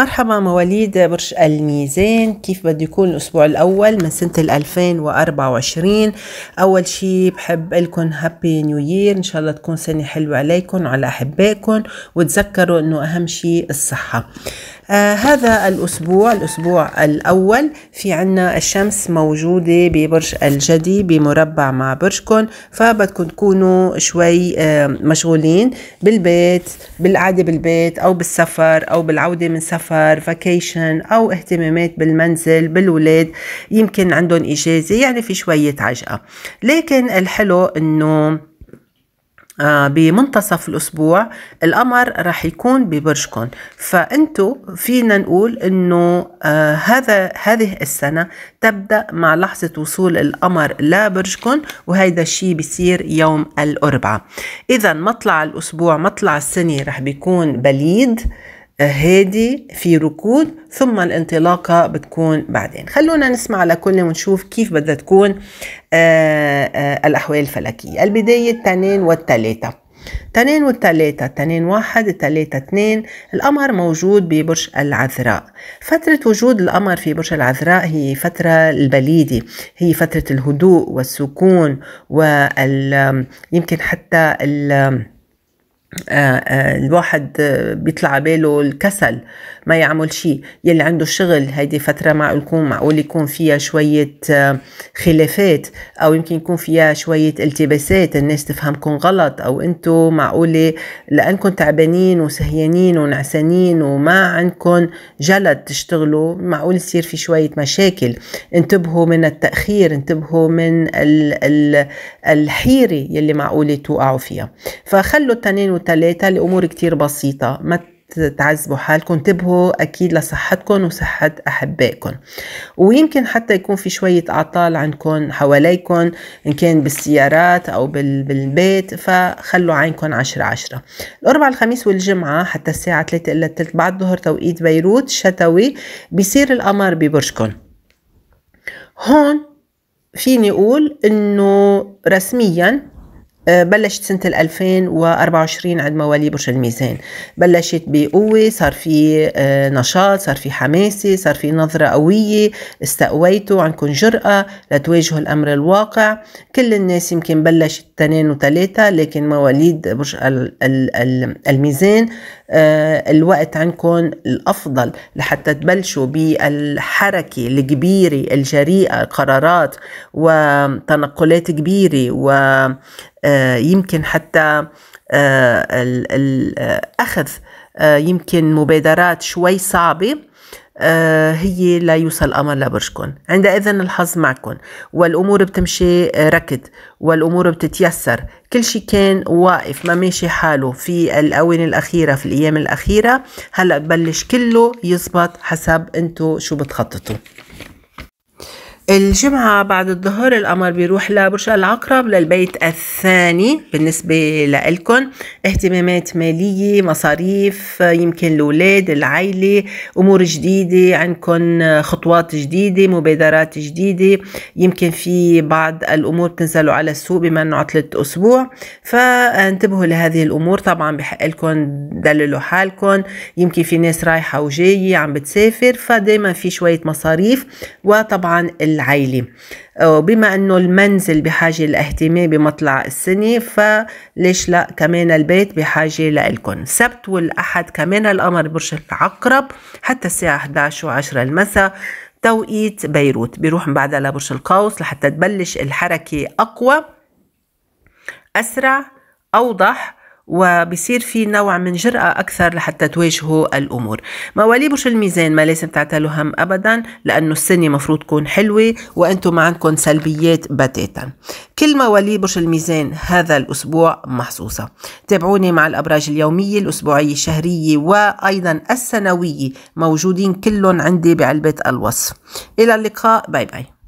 مرحبا مواليد برج الميزان كيف بده يكون الأسبوع الأول من سنة 2024 أول شي بحب لكم هابي نيو يير إن شاء الله تكون سنة حلوة عليكم وعلى أحبائكم وتذكروا إنه أهم شي الصحة آه هذا الأسبوع الأسبوع الأول في عنا الشمس موجودة ببرج الجدي بمربع مع برجكم فبدكم تكونوا شوي آه مشغولين بالبيت بالقعدة بالبيت أو بالسفر أو بالعودة من سفر فاكيشن أو اهتمامات بالمنزل بالولاد يمكن عندهم إجازة يعني في شوية عجقة لكن الحلو إنه آه، بمنتصف الأسبوع القمر رح يكون ببرجكم فأنتوا فينا نقول أنه آه، هذا هذه السنة تبدأ مع لحظة وصول القمر لبرجكم وهيدا الشيء بيصير يوم الأربعاء إذا مطلع الأسبوع مطلع السنة رح بيكون بليد هادي في ركود ثم الانطلاقة بتكون بعدين خلونا نسمع لكل ونشوف كيف بدها تكون آآ آه، آآ آه، الأحوال الفلكية البداية التنين والتلاتة تنين والتلاتة تنين واحد تلاتة اتنين القمر موجود ببرج العذراء فترة وجود القمر في برج العذراء هي فترة البليدة هي فترة الهدوء والسكون وال يمكن حتى ال آه، آه، الواحد آه، بيطلع باله الكسل ما يعمل شيء يلي عنده شغل هيدي فترة معقول معقول يكون فيها شوية خلافات أو يمكن يكون فيها شوية التباسات الناس تفهمكم غلط أو أنتو معقولة لأنكم تعبانين وسهيانين ونعسانين وما عندكم جلد تشتغلوا معقول يصير في شوية مشاكل انتبهوا من التأخير انتبهوا من ال ال الحيرة يلي معقولة توقعوا فيها فخلوا التنين وثلاثة لأمور كتير بسيطة ما تعذبوا حالكم انتبهوا أكيد لصحتكم وصحة أحبائكم ويمكن حتى يكون في شوية أعطال عندكم حواليكم إن كان بالسيارات أو بالبيت فخلوا عينكم عشرة عشرة الأربعاء الخميس والجمعة حتى الساعة 3 إلا الثلث بعد ظهر توقيت بيروت شتوي بيصير القمر ببرجكم هون فيني أقول إنه رسمياً آه، بلشت سنة 2024 عند موالي برج الميزان بلشت بقوة صار في آه، نشاط صار في حماسة صار في نظرة قوية استقويتوا عندكم جرأة لتواجهوا الأمر الواقع كل الناس يمكن بلشت تنين وثلاثة لكن مواليد برج الميزان آه، الوقت عندكم الأفضل لحتى تبلشوا بالحركة الكبيرة الجريئة القرارات وتنقلات كبيرة و آه، يمكن حتى آه، آه، أخذ يمكن مبادرات شوي صعبة هي لا يوصل الأمر لبرجكم عندئذ الحظ معكم والأمور بتمشي ركض والأمور بتتيسر كل شيء كان واقف ما ماشي حاله في الأونة الأخيرة في الأيام الأخيرة هلأ ببلش كله يزبط حسب أنتو شو بتخططوا الجمعة بعد الظهر القمر بيروح لبرج العقرب للبيت الثاني بالنسبة لإلكن اهتمامات مالية مصاريف يمكن الأولاد العيلة أمور جديدة عندكن خطوات جديدة مبادرات جديدة يمكن في بعض الأمور بتنزلوا على السوق بما أنه عطلة أسبوع فانتبهوا لهذه الأمور طبعا بحق لكم دللوا حالكم يمكن في ناس رايحة وجاية عم بتسافر فدايما في شوية مصاريف وطبعا العائلة وبما أنه المنزل بحاجة لاهتمام بمطلع السنة فليش لا كمان البيت بحاجة لإلكم سبت والأحد كمان القمر برج العقرب حتى الساعة 11 و10 المساء توقيت بيروت بيروح من بعدها لبرج القوس لحتى تبلش الحركة أقوى أسرع أوضح وبصير في نوع من جرأة أكثر لحتى تواجهوا الأمور مواليد برج الميزان ما لازم تعتلوا هم أبدا لأنه السنة مفروض تكون حلوة وأنتم ما عندكم سلبيات بتاتا كل مواليد برج الميزان هذا الأسبوع محصوصة تابعوني مع الأبراج اليومية الأسبوعية الشهرية وأيضا السنوية موجودين كلهم عندي بعلبة الوصف إلى اللقاء باي باي